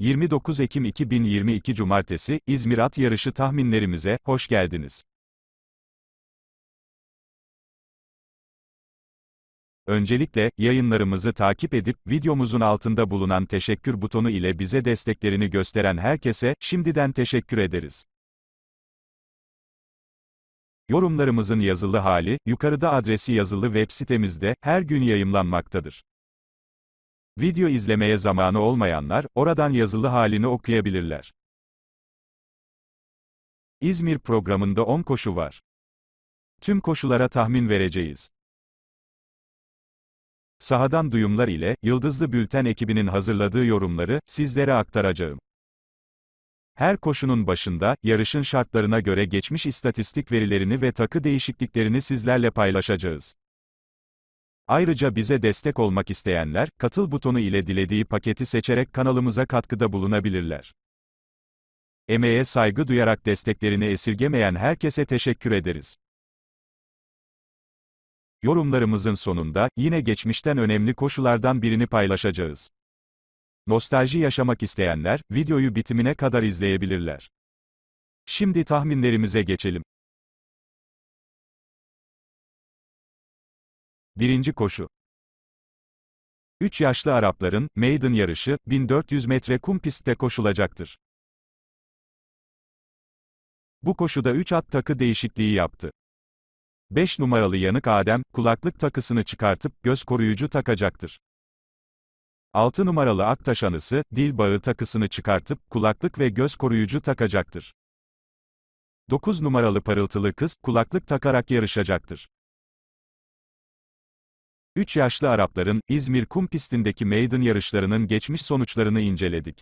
29 Ekim 2022 Cumartesi, İzmir At Yarışı tahminlerimize, hoş geldiniz. Öncelikle, yayınlarımızı takip edip, videomuzun altında bulunan teşekkür butonu ile bize desteklerini gösteren herkese, şimdiden teşekkür ederiz. Yorumlarımızın yazılı hali, yukarıda adresi yazılı web sitemizde, her gün yayımlanmaktadır. Video izlemeye zamanı olmayanlar, oradan yazılı halini okuyabilirler. İzmir programında 10 koşu var. Tüm koşulara tahmin vereceğiz. Sahadan duyumlar ile, Yıldızlı Bülten ekibinin hazırladığı yorumları, sizlere aktaracağım. Her koşunun başında, yarışın şartlarına göre geçmiş istatistik verilerini ve takı değişikliklerini sizlerle paylaşacağız. Ayrıca bize destek olmak isteyenler, katıl butonu ile dilediği paketi seçerek kanalımıza katkıda bulunabilirler. Emeğe saygı duyarak desteklerini esirgemeyen herkese teşekkür ederiz. Yorumlarımızın sonunda, yine geçmişten önemli koşulardan birini paylaşacağız. Nostalji yaşamak isteyenler, videoyu bitimine kadar izleyebilirler. Şimdi tahminlerimize geçelim. Birinci koşu. 3 yaşlı Arapların, Maiden yarışı, 1400 metre kum pistte koşulacaktır. Bu koşuda 3 at takı değişikliği yaptı. 5 numaralı yanık Adem, kulaklık takısını çıkartıp, göz koruyucu takacaktır. 6 numaralı Aktaş anısı, dil bağı takısını çıkartıp, kulaklık ve göz koruyucu takacaktır. 9 numaralı parıltılı kız, kulaklık takarak yarışacaktır. 3 yaşlı Arapların İzmir kum pistindeki meydan yarışlarının geçmiş sonuçlarını inceledik.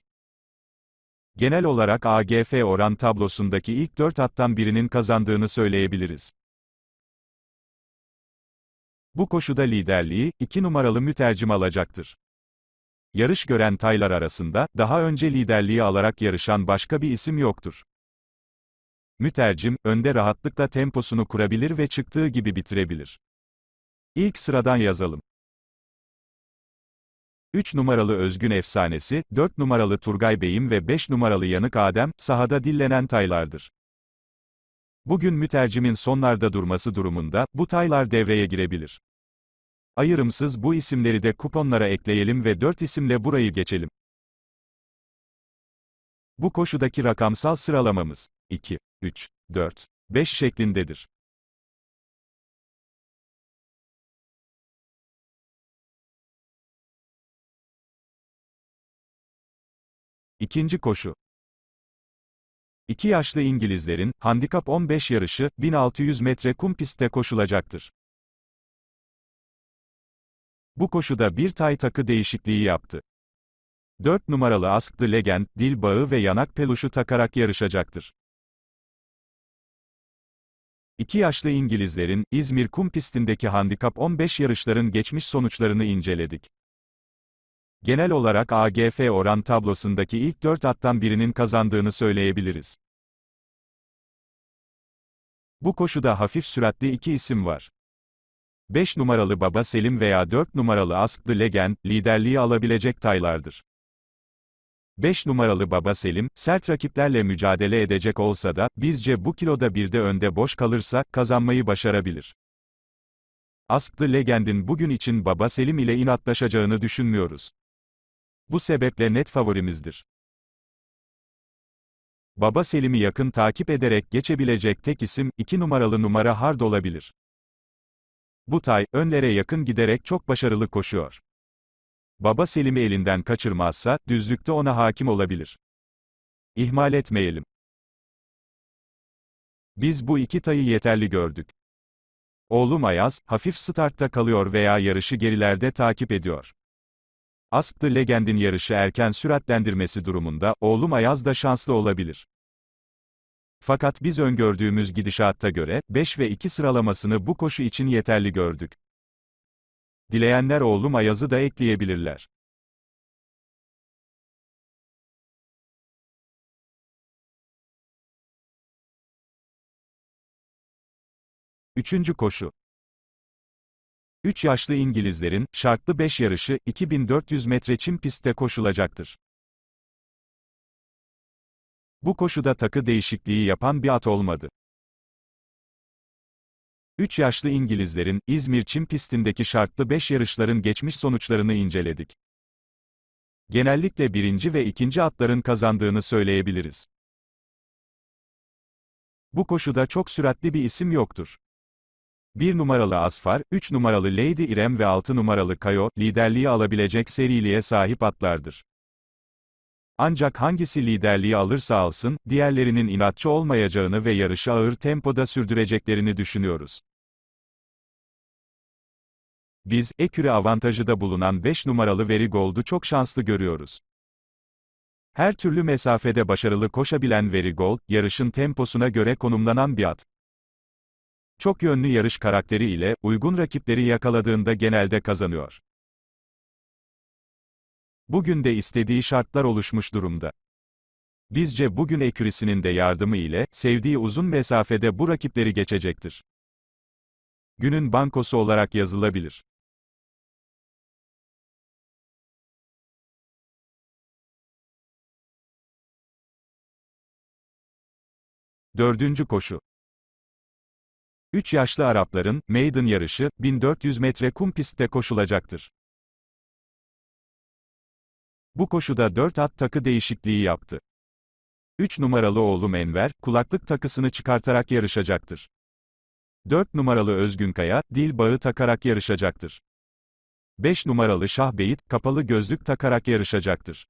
Genel olarak AGF oran tablosundaki ilk 4 attan birinin kazandığını söyleyebiliriz. Bu koşuda liderliği 2 numaralı mütercim alacaktır. Yarış gören taylar arasında daha önce liderliği alarak yarışan başka bir isim yoktur. Mütercim önde rahatlıkla temposunu kurabilir ve çıktığı gibi bitirebilir. İlk sıradan yazalım. 3 numaralı Özgün Efsanesi, 4 numaralı Turgay Bey'im ve 5 numaralı Yanık Adem, sahada dillenen taylardır. Bugün mütercimin sonlarda durması durumunda, bu taylar devreye girebilir. Ayırımsız bu isimleri de kuponlara ekleyelim ve 4 isimle burayı geçelim. Bu koşudaki rakamsal sıralamamız, 2, 3, 4, 5 şeklindedir. İkinci koşu. İki yaşlı İngilizlerin, handikap 15 yarışı, 1600 metre kum pistte koşulacaktır. Bu koşuda bir tay takı değişikliği yaptı. 4 numaralı Ask the Legend, dil bağı ve yanak peluşu takarak yarışacaktır. İki yaşlı İngilizlerin, İzmir kum pistindeki handikap 15 yarışların geçmiş sonuçlarını inceledik. Genel olarak AGF oran tablosundaki ilk 4 attan birinin kazandığını söyleyebiliriz. Bu koşuda hafif süratli iki isim var. 5 numaralı Baba Selim veya 4 numaralı Ask the Legend, liderliği alabilecek taylardır. 5 numaralı Baba Selim, sert rakiplerle mücadele edecek olsa da, bizce bu kiloda bir de önde boş kalırsa, kazanmayı başarabilir. Ask the Legend'in bugün için Baba Selim ile inatlaşacağını düşünmüyoruz. Bu sebeple net favorimizdir. Baba Selim'i yakın takip ederek geçebilecek tek isim, 2 numaralı numara Hard olabilir. Bu tay, önlere yakın giderek çok başarılı koşuyor. Baba Selim'i elinden kaçırmazsa, düzlükte ona hakim olabilir. İhmal etmeyelim. Biz bu iki tayı yeterli gördük. Oğlum Ayaz, hafif startta kalıyor veya yarışı gerilerde takip ediyor. Ask The Legend'in yarışı erken süratlendirmesi durumunda, oğlum Ayaz da şanslı olabilir. Fakat biz öngördüğümüz gidişatta göre, 5 ve 2 sıralamasını bu koşu için yeterli gördük. Dileyenler oğlum Ayaz'ı da ekleyebilirler. Üçüncü koşu. 3 yaşlı İngilizlerin, şartlı 5 yarışı, 2400 metre çim pistte koşulacaktır. Bu koşuda takı değişikliği yapan bir at olmadı. 3 yaşlı İngilizlerin, İzmir çim pistindeki şartlı 5 yarışların geçmiş sonuçlarını inceledik. Genellikle birinci ve ikinci atların kazandığını söyleyebiliriz. Bu koşuda çok süratli bir isim yoktur. 1 numaralı Asfar, 3 numaralı Lady İrem ve 6 numaralı Kayo, liderliği alabilecek seriliğe sahip atlardır. Ancak hangisi liderliği alırsa alsın, diğerlerinin inatçı olmayacağını ve yarışı ağır tempoda sürdüreceklerini düşünüyoruz. Biz, eküre avantajı da bulunan 5 numaralı Verigold'u çok şanslı görüyoruz. Her türlü mesafede başarılı koşabilen Verigold, yarışın temposuna göre konumlanan bir at. Çok yönlü yarış karakteri ile, uygun rakipleri yakaladığında genelde kazanıyor. Bugün de istediği şartlar oluşmuş durumda. Bizce bugün ekürisinin de yardımı ile, sevdiği uzun mesafede bu rakipleri geçecektir. Günün bankosu olarak yazılabilir. Dördüncü koşu. 3 yaşlı Arapların, Maiden yarışı, 1400 metre kum pistte koşulacaktır. Bu koşuda 4 at takı değişikliği yaptı. 3 numaralı oğlum Enver, kulaklık takısını çıkartarak yarışacaktır. 4 numaralı Özgün Kaya, dil bağı takarak yarışacaktır. 5 numaralı Şah Şahbeyit, kapalı gözlük takarak yarışacaktır.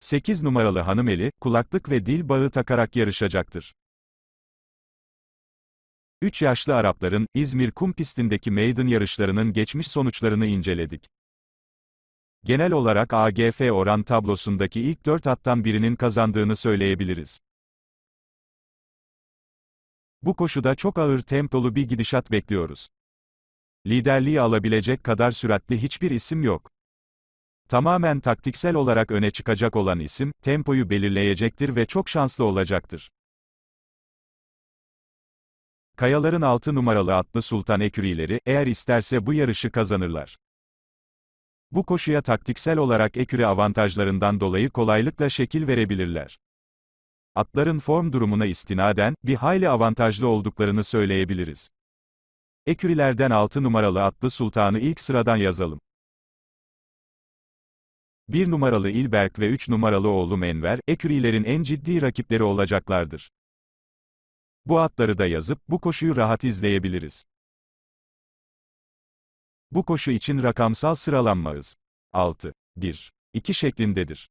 8 numaralı Hanımeli, kulaklık ve dil bağı takarak yarışacaktır. 3 yaşlı Arapların İzmir kum pistindeki meydan yarışlarının geçmiş sonuçlarını inceledik. Genel olarak AGF oran tablosundaki ilk 4 attan birinin kazandığını söyleyebiliriz. Bu koşuda çok ağır tempolu bir gidişat bekliyoruz. Liderliği alabilecek kadar süratli hiçbir isim yok. Tamamen taktiksel olarak öne çıkacak olan isim, tempoyu belirleyecektir ve çok şanslı olacaktır. Kayaların altı numaralı atlı Sultan Ekürileri, eğer isterse bu yarışı kazanırlar. Bu koşuya taktiksel olarak eküri avantajlarından dolayı kolaylıkla şekil verebilirler. Atların form durumuna istinaden, bir hayli avantajlı olduklarını söyleyebiliriz. Ekürilerden altı numaralı atlı sultanı ilk sıradan yazalım. 1 numaralı İlberk ve 3 numaralı oğlum Enver, Ekürilerin en ciddi rakipleri olacaklardır. Bu atları da yazıp bu koşuyu rahat izleyebiliriz. Bu koşu için rakamsal sıralanma hız 6, 1, 2 şeklindedir.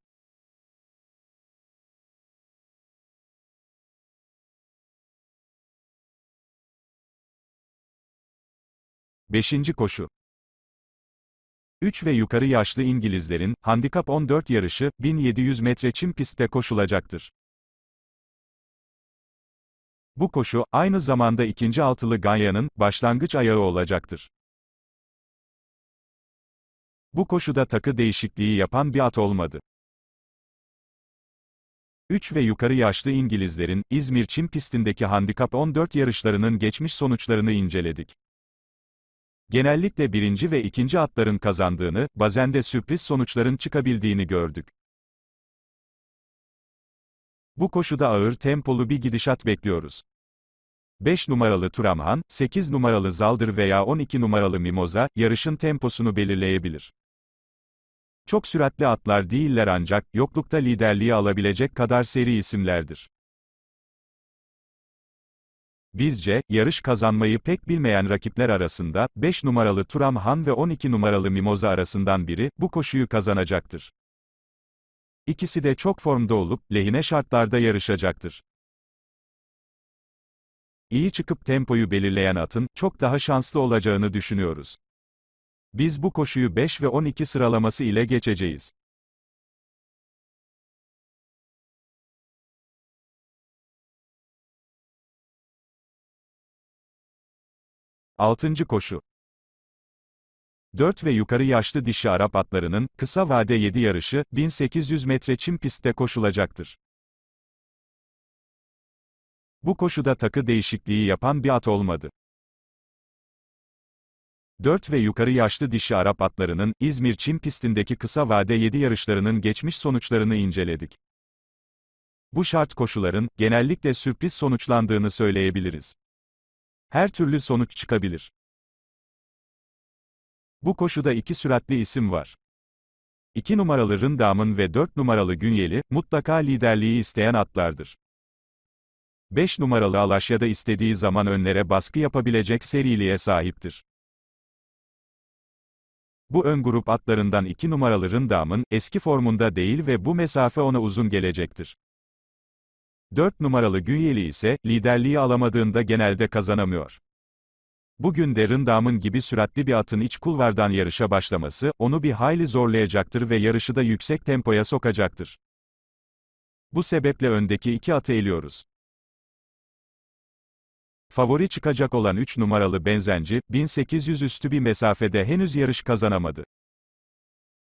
Beşinci koşu 3 ve yukarı yaşlı İngilizlerin, handikap 14 yarışı, 1700 metre çim pistte koşulacaktır. Bu koşu, aynı zamanda ikinci altılı Ganya'nın, başlangıç ayağı olacaktır. Bu koşuda takı değişikliği yapan bir at olmadı. 3 ve yukarı yaşlı İngilizlerin, İzmir Çim pistindeki handikap 14 yarışlarının geçmiş sonuçlarını inceledik. Genellikle birinci ve ikinci atların kazandığını, bazen de sürpriz sonuçların çıkabildiğini gördük. Bu koşuda ağır tempolu bir gidişat bekliyoruz. 5 numaralı Turamhan, 8 numaralı Zaldır veya 12 numaralı Mimoza, yarışın temposunu belirleyebilir. Çok süratli atlar değiller ancak, yoklukta liderliği alabilecek kadar seri isimlerdir. Bizce, yarış kazanmayı pek bilmeyen rakipler arasında, 5 numaralı Turam Han ve 12 numaralı Mimoza arasından biri, bu koşuyu kazanacaktır. İkisi de çok formda olup, lehine şartlarda yarışacaktır. İyi çıkıp tempoyu belirleyen atın, çok daha şanslı olacağını düşünüyoruz. Biz bu koşuyu 5 ve 12 sıralaması ile geçeceğiz. Altıncı koşu 4 ve yukarı yaşlı dişi Arap atlarının, kısa vade 7 yarışı, 1800 metre çim pistte koşulacaktır. Bu koşuda takı değişikliği yapan bir at olmadı. 4 ve yukarı yaşlı dişi Arap atlarının, İzmir Çin pistindeki kısa vade 7 yarışlarının geçmiş sonuçlarını inceledik. Bu şart koşuların, genellikle sürpriz sonuçlandığını söyleyebiliriz. Her türlü sonuç çıkabilir. Bu koşuda iki süratli isim var. 2 numaralı Rındam'ın ve 4 numaralı Günyeli, mutlaka liderliği isteyen atlardır. 5 numaralı Alaşya'da istediği zaman önlere baskı yapabilecek seriliğe sahiptir. Bu ön grup atlarından 2 numaralı Rındam'ın, eski formunda değil ve bu mesafe ona uzun gelecektir. 4 numaralı Günyeli ise, liderliği alamadığında genelde kazanamıyor. Bugün de Rındam'ın gibi süratli bir atın iç kulvardan yarışa başlaması, onu bir hayli zorlayacaktır ve yarışı da yüksek tempoya sokacaktır. Bu sebeple öndeki iki atı eliyoruz. Favori çıkacak olan 3 numaralı Benzenci, 1800 üstü bir mesafede henüz yarış kazanamadı.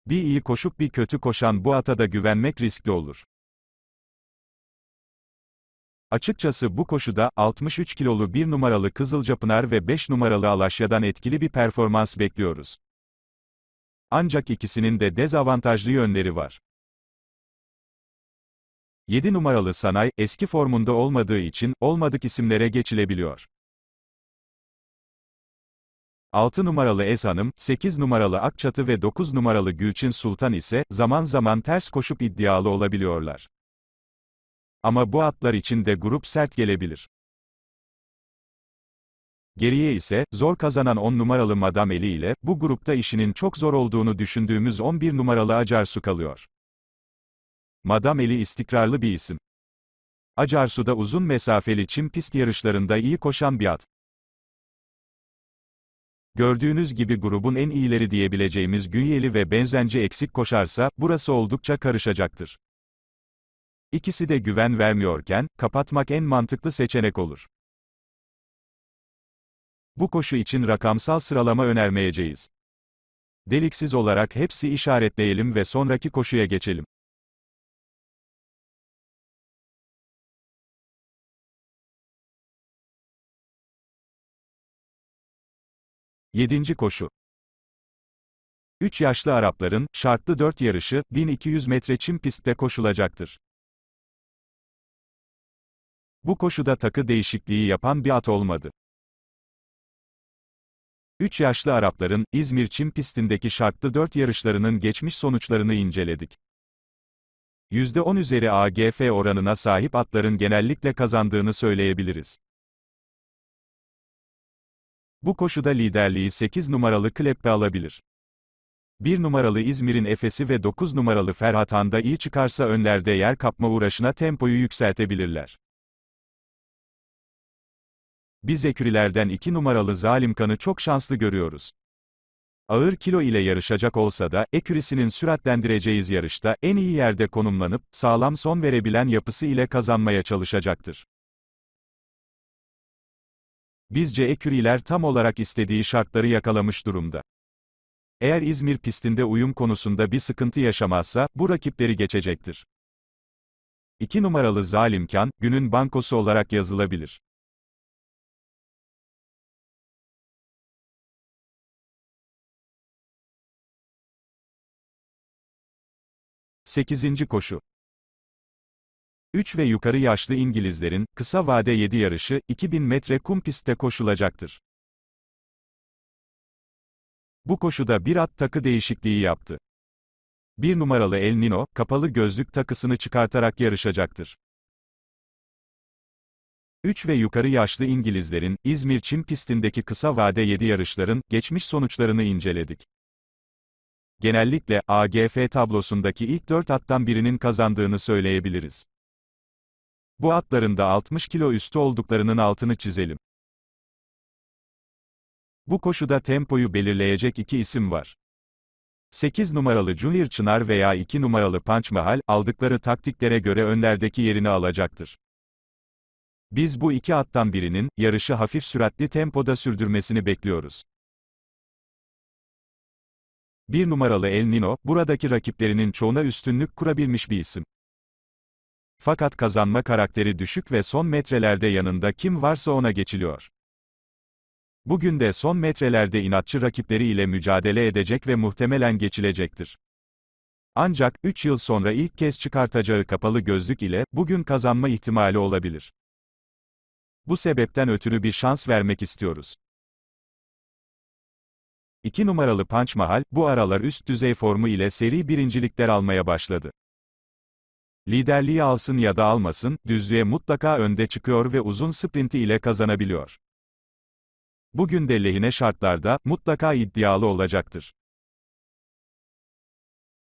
Bir iyi koşup bir kötü koşan bu atada güvenmek riskli olur. Açıkçası bu koşuda, 63 kilolu 1 numaralı Kızılcapınar ve 5 numaralı Alaşya'dan etkili bir performans bekliyoruz. Ancak ikisinin de dezavantajlı yönleri var. 7 numaralı Sanay eski formunda olmadığı için, olmadık isimlere geçilebiliyor. 6 numaralı Ez Hanım, 8 numaralı Akçatı ve 9 numaralı Gülçin Sultan ise, zaman zaman ters koşup iddialı olabiliyorlar. Ama bu atlar için de grup sert gelebilir. Geriye ise, zor kazanan 10 numaralı Madam Eli ile, bu grupta işinin çok zor olduğunu düşündüğümüz 11 numaralı Acarsu kalıyor. Madam Eli istikrarlı bir isim. Acarsu'da uzun mesafeli çim pist yarışlarında iyi koşan bir at. Gördüğünüz gibi grubun en iyileri diyebileceğimiz Günyeli ve Benzence eksik koşarsa, burası oldukça karışacaktır. İkisi de güven vermiyorken, kapatmak en mantıklı seçenek olur. Bu koşu için rakamsal sıralama önermeyeceğiz. Deliksiz olarak hepsi işaretleyelim ve sonraki koşuya geçelim. 7. koşu 3 yaşlı Arapların, şartlı 4 yarışı, 1200 metre çim pistte koşulacaktır. Bu koşuda takı değişikliği yapan bir at olmadı. 3 yaşlı Arapların, İzmir çim pistindeki şartlı 4 yarışlarının geçmiş sonuçlarını inceledik. %10 üzeri AGF oranına sahip atların genellikle kazandığını söyleyebiliriz. Bu koşuda liderliği 8 numaralı Klepte alabilir. 1 numaralı İzmir'in Efes'i ve 9 numaralı Ferhatan da iyi çıkarsa önlerde yer kapma uğraşına tempoyu yükseltebilirler. Biz ekürilerden 2 numaralı Zalimkan'ı çok şanslı görüyoruz. Ağır kilo ile yarışacak olsa da, ekürisinin süratlendireceğiz yarışta, en iyi yerde konumlanıp, sağlam son verebilen yapısı ile kazanmaya çalışacaktır. Bizce eküriler tam olarak istediği şartları yakalamış durumda. Eğer İzmir pistinde uyum konusunda bir sıkıntı yaşamazsa, bu rakipleri geçecektir. 2 numaralı Zalimkan, günün bankosu olarak yazılabilir. Sekizinci koşu. 3 ve yukarı yaşlı İngilizlerin, kısa vade 7 yarışı, 2000 metre kum pistte koşulacaktır. Bu koşuda bir at takı değişikliği yaptı. Bir numaralı El Nino, kapalı gözlük takısını çıkartarak yarışacaktır. 3 ve yukarı yaşlı İngilizlerin, İzmir Çim pistindeki kısa vade 7 yarışların, geçmiş sonuçlarını inceledik. Genellikle, AGF tablosundaki ilk 4 attan birinin kazandığını söyleyebiliriz. Bu atlarında 60 kilo üstü olduklarının altını çizelim. Bu koşuda tempoyu belirleyecek iki isim var. 8 numaralı Junior Çınar veya 2 numaralı Punch Mahal, aldıkları taktiklere göre önlerdeki yerini alacaktır. Biz bu iki attan birinin, yarışı hafif süratli tempoda sürdürmesini bekliyoruz. 1 numaralı El Nino, buradaki rakiplerinin çoğuna üstünlük kurabilmiş bir isim. Fakat kazanma karakteri düşük ve son metrelerde yanında kim varsa ona geçiliyor. Bugün de son metrelerde inatçı rakipleri ile mücadele edecek ve muhtemelen geçilecektir. Ancak 3 yıl sonra ilk kez çıkartacağı kapalı gözlük ile bugün kazanma ihtimali olabilir. Bu sebepten ötürü bir şans vermek istiyoruz. 2 numaralı Punch Mahal, bu aralar üst düzey formu ile seri birincilikler almaya başladı. Liderliği alsın ya da almasın, düzlüğe mutlaka önde çıkıyor ve uzun sprinti ile kazanabiliyor. Bugün de lehine şartlarda, mutlaka iddialı olacaktır.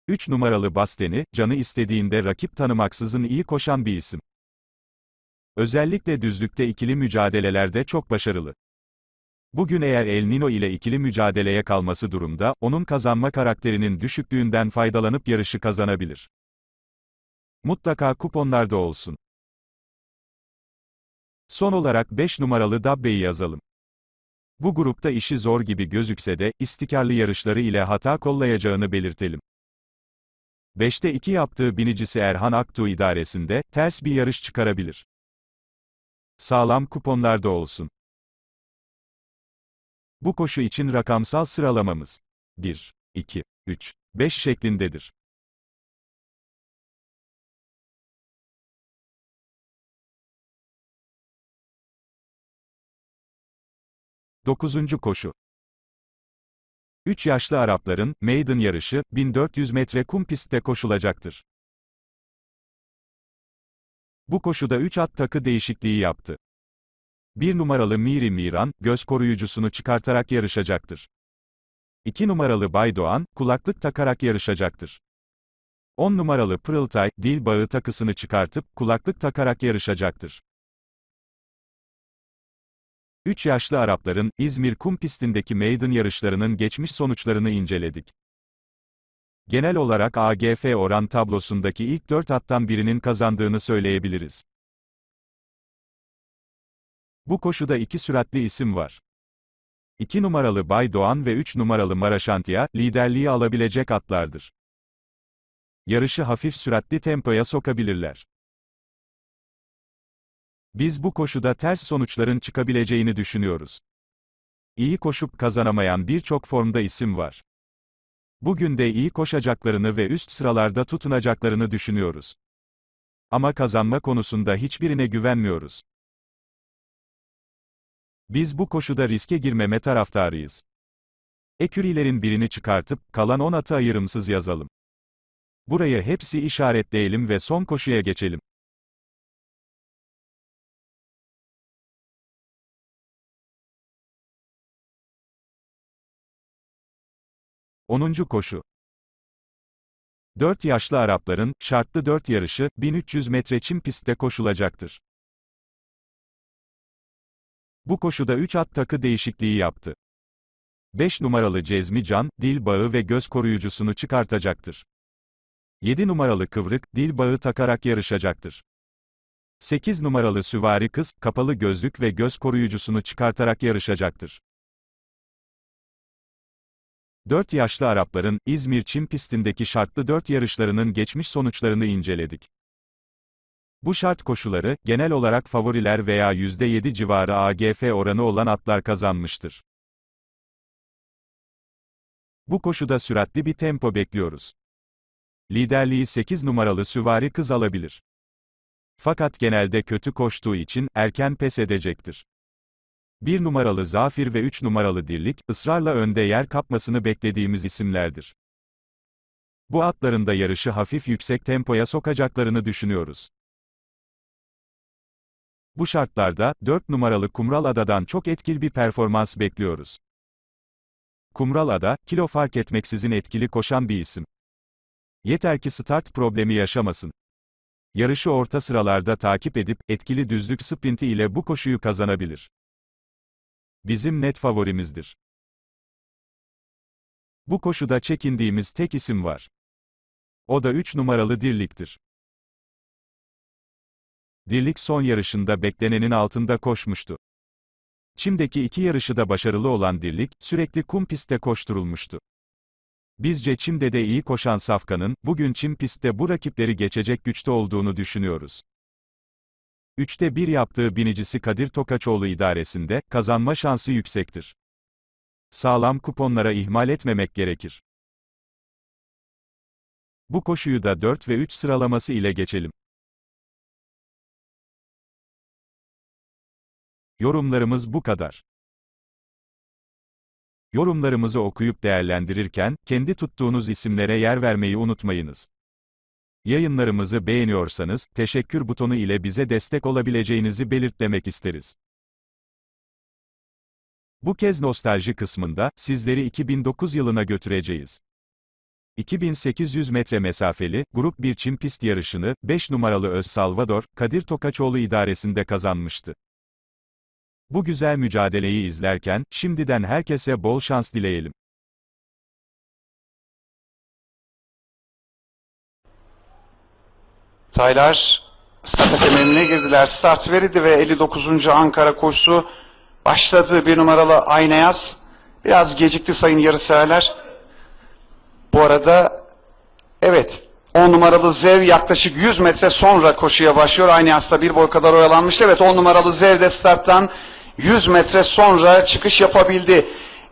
3 numaralı Basteni, canı istediğinde rakip tanımaksızın iyi koşan bir isim. Özellikle düzlükte ikili mücadelelerde çok başarılı. Bugün eğer El Nino ile ikili mücadeleye kalması durumda, onun kazanma karakterinin düşüklüğünden faydalanıp yarışı kazanabilir. Mutlaka kuponlarda olsun. Son olarak 5 numaralı Dabbe'yi yazalım. Bu grupta işi zor gibi gözükse de, istikrarlı yarışları ile hata kollayacağını belirtelim. 5'te 2 yaptığı binicisi Erhan Aktu idaresinde, ters bir yarış çıkarabilir. Sağlam kuponlarda olsun. Bu koşu için rakamsal sıralamamız 1, 2, 3, 5 şeklindedir. 9. koşu 3 yaşlı Arapların, Maiden yarışı, 1400 metre kum pistte koşulacaktır. Bu koşuda 3 at takı değişikliği yaptı. 1 numaralı Miri Miran, göz koruyucusunu çıkartarak yarışacaktır. 2 numaralı Baydoğan, kulaklık takarak yarışacaktır. 10 numaralı Pırıltay, dil bağı takısını çıkartıp, kulaklık takarak yarışacaktır. 3 yaşlı Arapların İzmir kum pistindeki meydan yarışlarının geçmiş sonuçlarını inceledik. Genel olarak AGF oran tablosundaki ilk 4 attan birinin kazandığını söyleyebiliriz. Bu koşuda iki süratli isim var. 2 numaralı Bay Doğan ve 3 numaralı Maraşantiya, liderliği alabilecek atlardır. Yarışı hafif süratli tempoya sokabilirler. Biz bu koşuda ters sonuçların çıkabileceğini düşünüyoruz. İyi koşup kazanamayan birçok formda isim var. Bugün de iyi koşacaklarını ve üst sıralarda tutunacaklarını düşünüyoruz. Ama kazanma konusunda hiçbirine güvenmiyoruz. Biz bu koşuda riske girmeme taraftarıyız. Ekürilerin birini çıkartıp, kalan 10 atı ayırımsız yazalım. Burayı hepsi işaretleyelim ve son koşuya geçelim. 10. koşu 4 yaşlı Arapların, şartlı 4 yarışı, 1300 metre çim pistte koşulacaktır. Bu koşuda 3 at takı değişikliği yaptı. 5 numaralı Cezmi Can, dil bağı ve göz koruyucusunu çıkartacaktır. 7 numaralı Kıvrık, dil bağı takarak yarışacaktır. 8 numaralı Süvari Kız, kapalı gözlük ve göz koruyucusunu çıkartarak yarışacaktır. 4 yaşlı Arapların, İzmir Çim pistindeki şartlı 4 yarışlarının geçmiş sonuçlarını inceledik. Bu şart koşuları, genel olarak favoriler veya %7 civarı AGF oranı olan atlar kazanmıştır. Bu koşuda süratli bir tempo bekliyoruz. Liderliği 8 numaralı süvari kız alabilir. Fakat genelde kötü koştuğu için, erken pes edecektir. Bir numaralı Zafir ve üç numaralı Dirlik, ısrarla önde yer kapmasını beklediğimiz isimlerdir. Bu atların da yarışı hafif yüksek tempoya sokacaklarını düşünüyoruz. Bu şartlarda, 4 numaralı Kumral Adadan çok etkili bir performans bekliyoruz. Kumral Ada, kilo fark etmeksizin etkili koşan bir isim. Yeter ki start problemi yaşamasın. Yarışı orta sıralarda takip edip, etkili düzlük sprinti ile bu koşuyu kazanabilir bizim net favorimizdir. Bu koşuda çekindiğimiz tek isim var. O da 3 numaralı Dirlik'tir. Dirlik son yarışında beklenenin altında koşmuştu. Çim'deki iki yarışı da başarılı olan Dirlik, sürekli kum pistte koşturulmuştu. Bizce Çim'de de iyi koşan Safkan'ın, bugün Çim pistte bu rakipleri geçecek güçte olduğunu düşünüyoruz. Üçte bir yaptığı binicisi Kadir Tokaçoğlu idaresinde, kazanma şansı yüksektir. Sağlam kuponlara ihmal etmemek gerekir. Bu koşuyu da 4 ve 3 sıralaması ile geçelim. Yorumlarımız bu kadar. Yorumlarımızı okuyup değerlendirirken, kendi tuttuğunuz isimlere yer vermeyi unutmayınız. Yayınlarımızı beğeniyorsanız, teşekkür butonu ile bize destek olabileceğinizi belirtmek isteriz. Bu kez nostalji kısmında, sizleri 2009 yılına götüreceğiz. 2800 metre mesafeli, grup bir çim pist yarışını, 5 numaralı Öz Salvador, Kadir Tokaçoğlu idaresinde kazanmıştı. Bu güzel mücadeleyi izlerken, şimdiden herkese bol şans dileyelim. Taylar start emeğine girdiler. Start verildi ve 59. Ankara koşusu başladı. Bir numaralı Aynayaz. Biraz gecikti sayın yarıseverler. Bu arada evet 10 numaralı Zev yaklaşık 100 metre sonra koşuya başlıyor. Aynayaz da bir boy kadar oyalanmıştı. Evet 10 numaralı Zev de starttan 100 metre sonra çıkış yapabildi.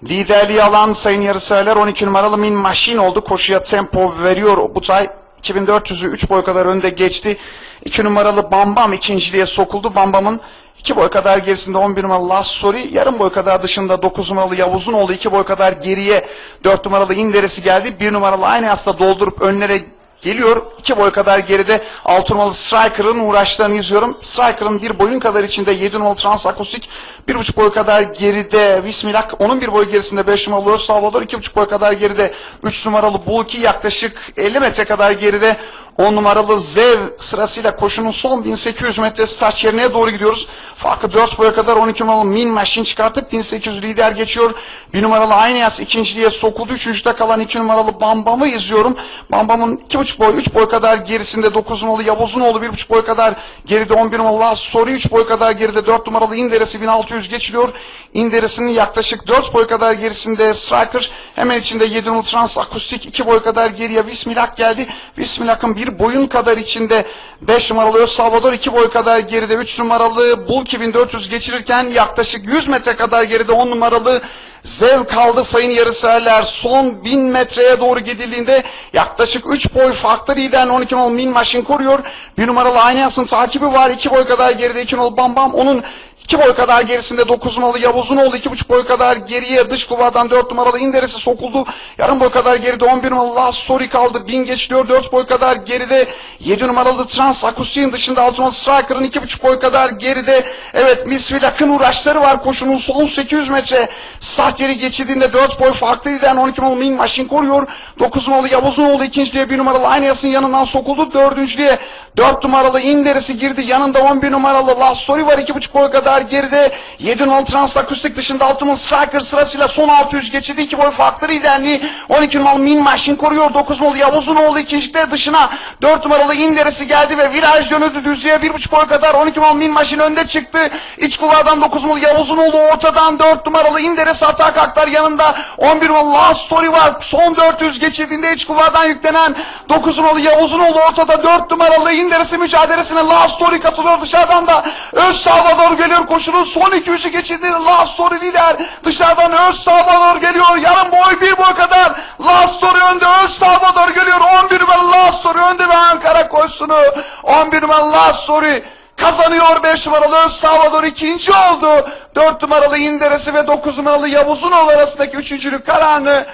Liderliği alan sayın yarıseverler 12 numaralı Min Machine oldu. Koşuya tempo veriyor bu Tay. 2400'ü 3 boy kadar önde geçti. 2 numaralı Bambam ikinciliğe sokuldu. Bambam'ın 2 boy kadar gerisinde 11 numaralı Last Story, yarım boy kadar dışında 9 numaralı Yavuz'un oldu. 2 boy kadar geriye 4 numaralı İnderesi geldi. 1 numaralı aynı hasta doldurup önlere Geliyor iki boy kadar geride 6 numaralı Striker'ın uğraşlarını izliyorum. Striker'ın bir boyun kadar içinde 7 numaralı Trans Akustik. Bir buçuk boy kadar geride Vismilak. Onun bir boy gerisinde 5 numaralı Öz Salvador. iki buçuk boy kadar geride 3 numaralı Bulki yaklaşık 50 metre kadar geride. 10 numaralı Zev sırasıyla koşunun son 1800 metre taç yerine doğru gidiyoruz. Farkı 4 boya kadar 12 numaralı Min Machine çıkartıp 1800 lider geçiyor. 1 numaralı aynı Aynayas ikinciliğe sokuldu. Üçüncüde kalan 2 numaralı Bambam'ı izliyorum. Bambam'ın 2,5 boy 3 boy kadar gerisinde 9 numaralı Yavuzunoğlu 1,5 boy kadar geride 11 numaralı Soru 3 boy kadar geride 4 numaralı İnderesi 1600 geçiliyor. İnderesinin yaklaşık 4 boy kadar gerisinde Striker hemen içinde 7 numaralı Trans Akustik 2 boy kadar geriye Vismilak geldi. Vismilak'ın 1 bir boyun kadar içinde 5 numaralı Öz Salvador 2 boy kadar geride 3 numaralı bul 2400 geçirirken yaklaşık 100 metre kadar geride 10 numaralı Zev kaldı sayın yarışseverler. Son 1000 metreye doğru gidildiğinde yaklaşık 3 boy farklı lider 12 nol Min Maşin koruyor. 1 numaralı Aynayas'ın takibi var. 2 boy kadar geride 2 numaralı Bam Bam. Onun 2 boy kadar gerisinde 9 numaralı Yavuz'un oldu. 2,5 boy kadar geriye dış kuvadan 4 numaralı İnderesi sokuldu. Yarım boy kadar geride 11 numaralı Last Story kaldı. Bin geçiliyor. 4 boy kadar geride 7 numaralı Trans Akustik'in dışında 6 numaralı Striker'ın 2,5 boy kadar geride. Evet Misfil Akın uğraşları var. Koşunun son 800 metre saat yeri geçildiğinde 4 boy farklı ilerleyen 12 numaralı Min Maşin koruyor. 9 numaralı Yavuz'un oldu. ikinciliğe 1 numaralı Aynayas'ın yanından sokuldu. Dördüncülüğe 4 numaralı İnderesi girdi. Yanında 11 numaralı Last Story var. 2,5 boy kadar kadar geride. 7 numaralı Trans dışında 6 numaralı Striker sırasıyla son 600 geçirdi. 2 boy farklı liderliği 12 numaralı Min Maşin koruyor. 9 numaralı Yavuzunoğlu ikincilikler dışına 4 numaralı inderesi geldi ve viraj dönüldü düzlüğe 1,5 boy kadar 12 numaralı Min Maşin önde çıktı. İç kulvardan 9 numaralı Yavuzunoğlu ortadan 4 numaralı İnderesi atağa kalktılar yanında 11 numaralı Last Story var. Son 400 geçirdiğinde iç kulvardan yüklenen 9 numaralı Yavuzunoğlu ortada 4 numaralı inderesi mücadelesine Last Story katılıyor dışarıdan da öz sağa doğru geliyor Koşunun son 2-3'ü geçirdi. Last Story lider. Dışarıdan Öz Salvador geliyor. Yarım boy bir boy kadar. Last Story önde. Öz Salvador geliyor. 11 numaralı Last Story önde ve Ankara koşusunu 11 numaralı Last Story kazanıyor 5 numaralı Öz Salvador ikinci oldu. 4 numaralı İnderesi ve 9 numaralı yavuzun arasındaki üçüncülük kararını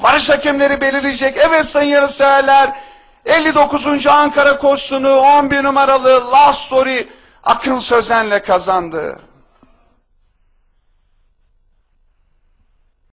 varış hakemleri belirleyecek. Evet sayın yarışseverler 59. Ankara koşusunu 11 numaralı Last Story Akın sözenle kazandı.